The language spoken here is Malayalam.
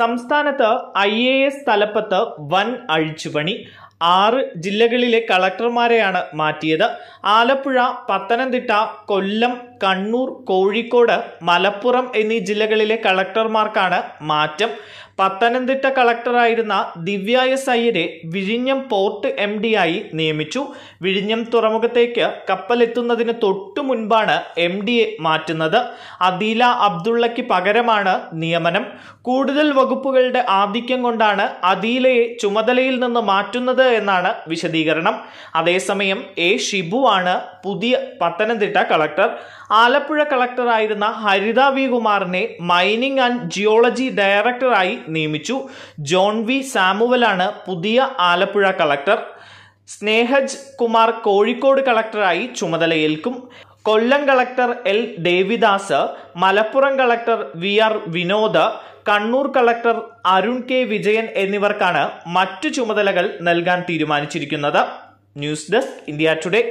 സംസ്ഥാനത്ത് ഐ എ എസ് തലപ്പത്ത് വൻ അഴിച്ചുപണി ആറ് ജില്ലകളിലെ കളക്ടർമാരെയാണ് മാറ്റിയത് ആലപ്പുഴ പത്തനംതിട്ട കൊല്ലം കണ്ണൂർ കോഴിക്കോട് മലപ്പുറം എന്നീ ജില്ലകളിലെ കളക്ടർമാർക്കാണ് മാറ്റം പത്തനംതിട്ട കളക്ടറായിരുന്ന ദിവ്യ എസ് അയ്യരെ വിഴിഞ്ഞം പോർട്ട് എം ആയി നിയമിച്ചു വിഴിഞ്ഞം തുറമുഖത്തേക്ക് കപ്പലെത്തുന്നതിന് തൊട്ടു മുൻപാണ് എം എ മാറ്റുന്നത് അദീല അബ്ദുള്ളയ്ക്ക് പകരമാണ് നിയമനം കൂടുതൽ വകുപ്പുകളുടെ ആധിക്യം കൊണ്ടാണ് അദീലയെ ചുമതലയിൽ നിന്ന് മാറ്റുന്നത് എന്നാണ് വിശദീകരണം അതേസമയം എ ഷിബുവാണ് പുതിയ പത്തനംതിട്ട കളക്ടർ ആലപ്പുഴ കളക്ടറായിരുന്ന ഹരിത വി കുമാറിനെ മൈനിങ് ആൻഡ് ജിയോളജി ഡയറക്ടറായി നിയമിച്ചു ജോൺ വി സാമുവലാണ് പുതിയ ആലപ്പുഴ കളക്ടർ സ്നേഹജ് കുമാർ കോഴിക്കോട് കളക്ടറായി ചുമതലയേൽക്കും Kollam collector L Devidas Malappuram collector V R Vinod Kannur collector Arun K Vijayan എന്നിവർക്കാണ് മറ്റു ചുമതലകൾ നൽകാൻ തീരുമാനിച്ചിരിക്കുന്നത് ന്യൂസ് ഡെസ്ക് ഇന്ത്യ ടുഡേ